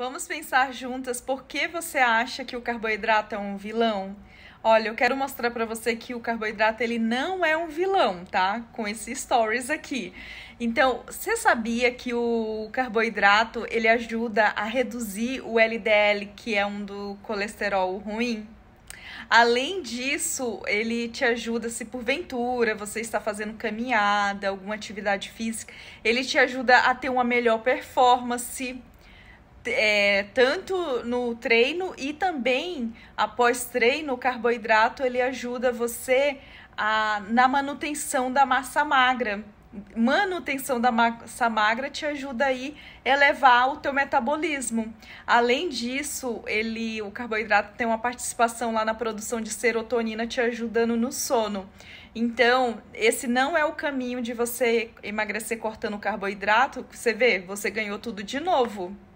Vamos pensar juntas por que você acha que o carboidrato é um vilão? Olha, eu quero mostrar para você que o carboidrato ele não é um vilão, tá? Com esses stories aqui. Então, você sabia que o carboidrato ele ajuda a reduzir o LDL, que é um do colesterol ruim? Além disso, ele te ajuda se porventura você está fazendo caminhada, alguma atividade física, ele te ajuda a ter uma melhor performance, é, tanto no treino e também após treino, o carboidrato ele ajuda você a, na manutenção da massa magra. Manutenção da massa magra te ajuda aí elevar o teu metabolismo. Além disso, ele o carboidrato tem uma participação lá na produção de serotonina te ajudando no sono. Então, esse não é o caminho de você emagrecer cortando carboidrato. Você vê, você ganhou tudo de novo.